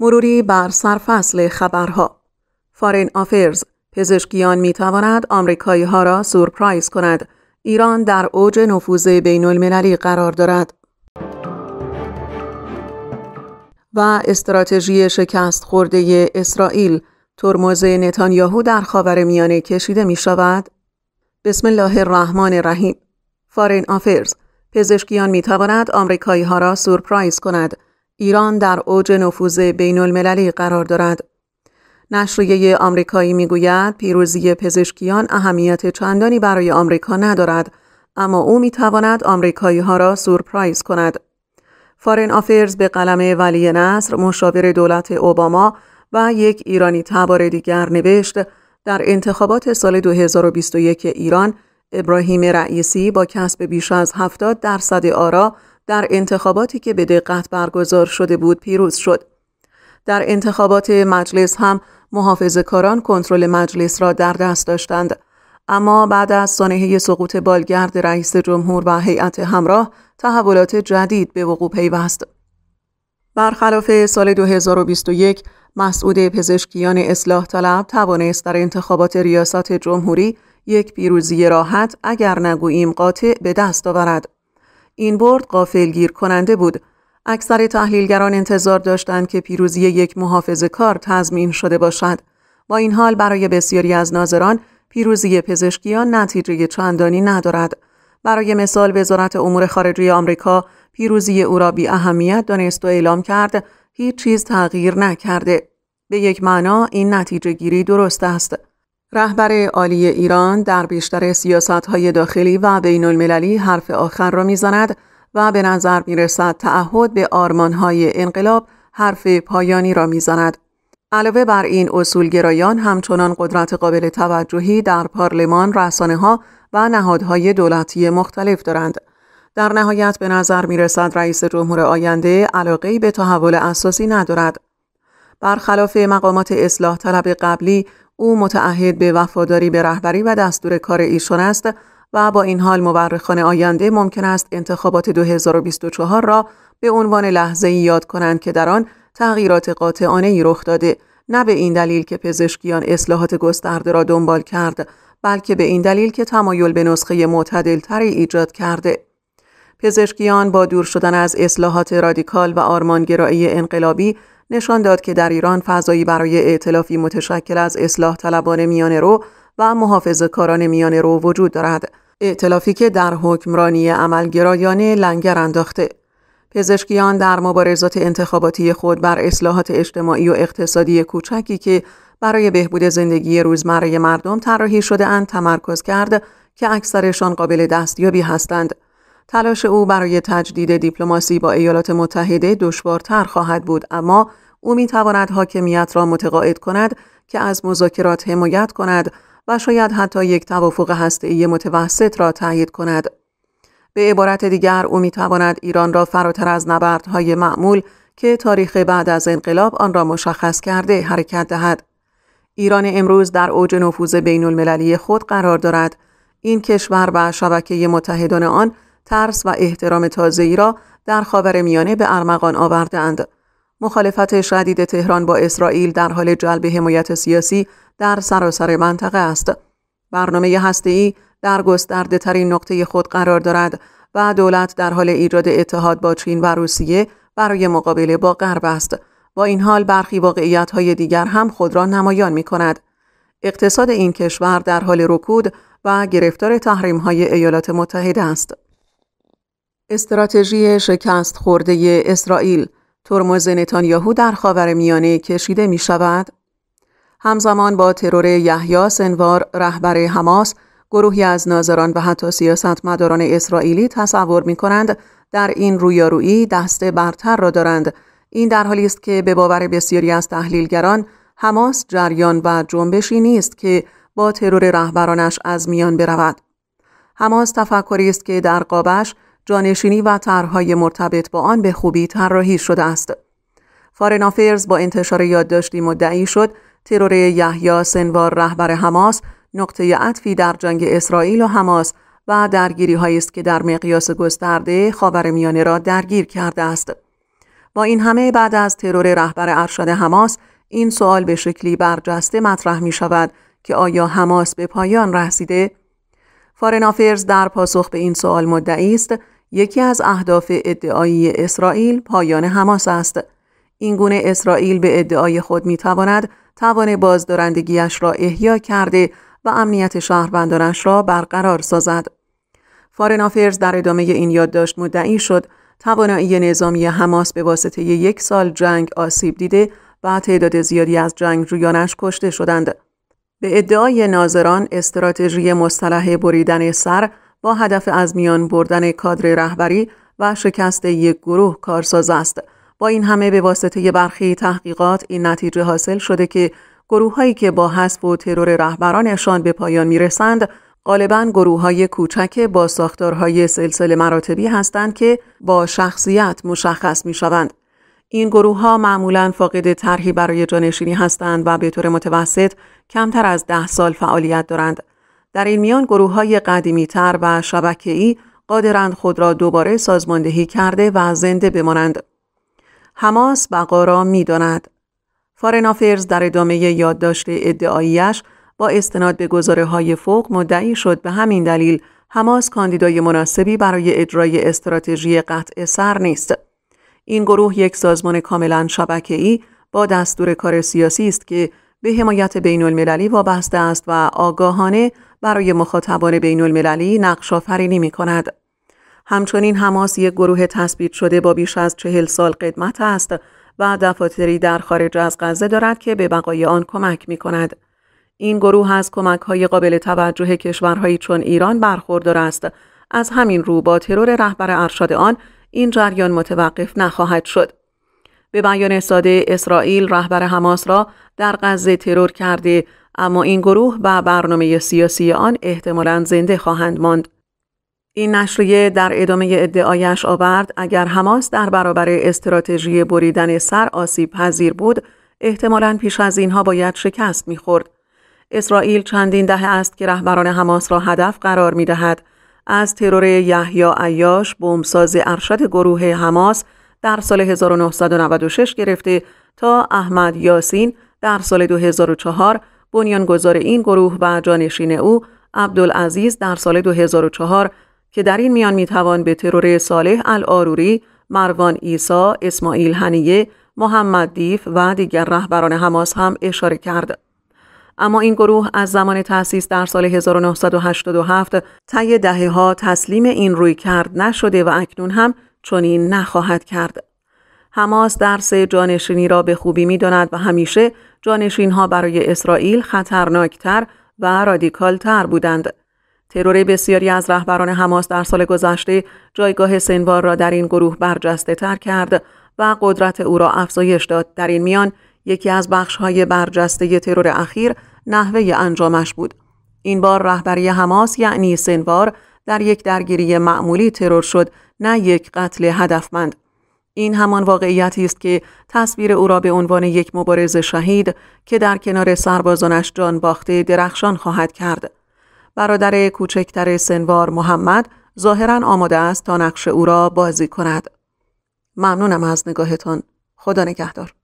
مروری بر سرفصل خبرها فارن آفرز پزشکیان می تواند آمریکایی ها را سورپرایز کند ایران در اوج نفوذ بین المللی قرار دارد و استراتژی شکست خورده اسرائیل ترمز نتانیاهو در خاور میانه کشیده می شود بسم الله الرحمن الرحیم فارن آفرز پزشکیان می تواند آمریکایی ها را سورپرایز کند ایران در اوج نفوذ بین المللی قرار دارد. نشریه آمریکایی میگوید پیروزی پزشکیان اهمیت چندانی برای آمریکا ندارد اما او میتواند آمریکایی ها را سورپرایز کند. فارن آفرز به قلم ولی نصر مشاور دولت اوباما و یک ایرانی تبار دیگر نوشت در انتخابات سال 2021 ایران ابراهیم رئیسی با کسب بیش از 70 درصد آرا در انتخاباتی که به دقت برگزار شده بود پیروز شد. در انتخابات مجلس هم محافظ کاران کنترل مجلس را در دست داشتند. اما بعد از سانحه سقوط بالگرد رئیس جمهور و هیئت همراه تحولات جدید به وقوع پیوست. برخلاف سال 2021 مسعود پزشکیان اصلاح طلب توانست در انتخابات ریاست جمهوری یک پیروزی راحت اگر نگوییم قاطع به دست آورد. این برد قافلگیر کننده بود اکثر تحلیلگران انتظار داشتند که پیروزی یک محافظ کار تضمین شده باشد با این حال برای بسیاری از ناظران پیروزی پزشکیان نتیجه چندانی ندارد برای مثال وزارت امور خارجه آمریکا پیروزی او را بی اهمیت دانست و اعلام کرد هیچ چیز تغییر نکرده به یک معنا این نتیجه گیری درست است رهبر عالی ایران در بیشتر های داخلی و بین المللی حرف آخر را میزند و به نظر می رسد تعهد به های انقلاب حرف پایانی را میزند. علاوه بر این اصولگرایان همچنان قدرت قابل توجهی در پارلمان، رسانه ها و نهادهای دولتی مختلف دارند. در نهایت به نظر می رسد رئیس جمهور آینده علاقه به تحول اساسی ندارد. برخلاف مقامات اصلاح طلب قبلی او متعهد به وفاداری به رهبری و دستور کار ایشان است و با این حال مورخان آینده ممکن است انتخابات 2024 را به عنوان لحظه یاد کنند که در آن تغییرات قاطعانه ای رخ داده نه به این دلیل که پزشکیان اصلاحات گسترده را دنبال کرد بلکه به این دلیل که تمایل به نسخه معتدلتری ایجاد کرده پزشکیان با دور شدن از اصلاحات رادیکال و آرمانگرایی انقلابی نشان داد که در ایران فضایی برای اعتلافی متشکل از اصلاح طلبان میان رو و محافظ کاران میان رو وجود دارد. اعتلافی که در حکمرانی عملگرایانه لنگر انداخته. پزشکیان در مبارزات انتخاباتی خود بر اصلاحات اجتماعی و اقتصادی کوچکی که برای بهبود زندگی روزمره مردم طراحی شده اند تمرکز کرد که اکثرشان قابل دستیابی هستند. تلاش او برای تجدید دیپلماسی با ایالات متحده دشوارتر خواهد بود اما او میتواند تواند حاکمیت را متقاعد کند که از مذاکرات حمایت کند و شاید حتی یک توافق هسته‌ای متوسط را تایید کند. به عبارت دیگر او میتواند تواند ایران را فراتر از نبردهای معمول که تاریخ بعد از انقلاب آن را مشخص کرده حرکت دهد. ایران امروز در اوج نفوذ بین المللی خود قرار دارد. این کشور و شبکه متحدان آن ترس و احترام تازه‌ای را در میانه به ارمغان آوردند. مخالفت شدید تهران با اسرائیل در حال جلب حمایت سیاسی در سراسر منطقه است. برنامه هسته‌ای در گسترده ترین نقطه خود قرار دارد و دولت در حال ایجاد اتحاد با چین و روسیه برای مقابله با غرب است. با این حال برخی واقعیت های دیگر هم خود را نمایان می کند. اقتصاد این کشور در حال رکود و گرفتار تحریم های ایالات متحده است. استراتژی شکست خورده اسرائیل ترمز نتانیاهو در خاور میانه کشیده می شود همزمان با ترور یحیی سنوار رهبر حماس گروهی از ناظران و حتی سیاستمداران اسرائیلی تصور می کنند در این رویارویی دست برتر را دارند این در حالی است که به باور بسیاری از تحلیلگران حماس جریان و جنبشی نیست که با ترور رهبرانش از میان برود حماس تفکری است که در قابش جانشینی و طرحهای مرتبط با آن به خوبی طراحی شده است. فارن با انتشار یادداشتی مدعی شد ترور یحیی سنوار رهبر حماس نقطه عطفی در جنگ اسرائیل و حماس و درگیری هایی است که در مقیاس گسترده میانه را درگیر کرده است. با این همه بعد از ترور رهبر ارشد حماس این سوال به شکلی برجسته مطرح می شود که آیا حماس به پایان رسیده؟ فارن در پاسخ به این سوال مدعی است یکی از اهداف ادعایی اسرائیل پایان حماس است. این گونه اسرائیل به ادعای خود می تواند توان بازدارندگیش را احیا کرده و امنیت شهروندانش را برقرار سازد. فارنافرز در ادامه این یادداشت مدعی شد توانایی نظامی حماس به واسطه یک سال جنگ آسیب دیده و تعداد زیادی از جنگ جنگجویانش کشته شدند. به ادعای ناظران استراتژی مصطلح بریدن سر با هدف از میان بردن کادر رهبری و شکست یک گروه کارساز است با این همه به واسطه برخی تحقیقات این نتیجه حاصل شده که گروه هایی که با حذف و ترور رهبرانشان به پایان میرسند غالبا گروه های کوچک با ساختارهای سلسله مراتبی هستند که با شخصیت مشخص می شوند. این گروه ها معمولا فاقد طرحی برای جانشینی هستند و به طور متوسط کمتر از ده سال فعالیت دارند. در این میان گروه های قدیمی تر و ای قادرند خود را دوباره سازماندهی کرده و زنده بمانند. حماس بقا را داند. فارن در ادامه یادداشت ادعاییش با استناد به گزاره های فوق مدعی شد به همین دلیل حماس کاندیدای مناسبی برای اجرای استراتژی قطع سر نیست. این گروه یک سازمان کاملا ای با دستور کار سیاسی است که به حمایت بین المللی وابسته است و آگاهانه برای مخاطبان بین المللی نقش آفرینی می کند. همچنین حماس یک گروه تثبیت شده با بیش از چهل سال قدمت است و دفاتری در خارج از غزه دارد که به بقای آن کمک می کند. این گروه از کمک های قابل توجه کشورهایی چون ایران برخوردار است. از همین رو با ترور رهبر ارشد آن این جریان متوقف نخواهد شد. به بیان ساده اسرائیل رهبر حماس را در غزه ترور کرده اما این گروه و برنامه سیاسی آن احتمالا زنده خواهند ماند. این نشریه در ادامه ادعایش آورد اگر حماس در برابر استراتژی بریدن سر آسیب پذیر بود احتمالا پیش از اینها باید شکست میخورد اسرائیل چندین دهه است که رهبران حماس را هدف قرار می دهد. از ترور یحیی ایاش بمبساز ارشد گروه حماس در سال 1996 گرفته تا احمد یاسین در سال 2004 بنیانگذار این گروه و جانشین او عبدالعزیز در سال 2004 که در این میان میتوان به ترور صالح الاروری، مروان ایسا، اسماعیل هنیه، محمد دیف و دیگر رهبران حماس هم اشاره کرد. اما این گروه از زمان تأسیس در سال 1987 طی دهه ها تسلیم این روی کرد نشده و اکنون هم چنین نخواهد کرد. حماس درس جانشینی را به خوبی می داند و همیشه جانشین ها برای اسرائیل خطرناکتر و رادیکالتر بودند. ترور بسیاری از رهبران حماس در سال گذشته جایگاه سنوار را در این گروه برجسته تر کرد و قدرت او را افزایش داد در این میان یکی از بخش های برجسته ترور اخیر نحوه انجامش بود. این بار رهبری حماس یعنی سنوار در یک درگیری معمولی ترور شد نه یک قتل هدفمند. این همان واقعیتی است که تصویر او را به عنوان یک مبارز شهید که در کنار سربازانش جان باخته درخشان خواهد کرد. برادر کوچکتر سنوار محمد ظاهرا آماده است تا نقش او را بازی کند. ممنونم از نگاهتان. خدا نگهدار.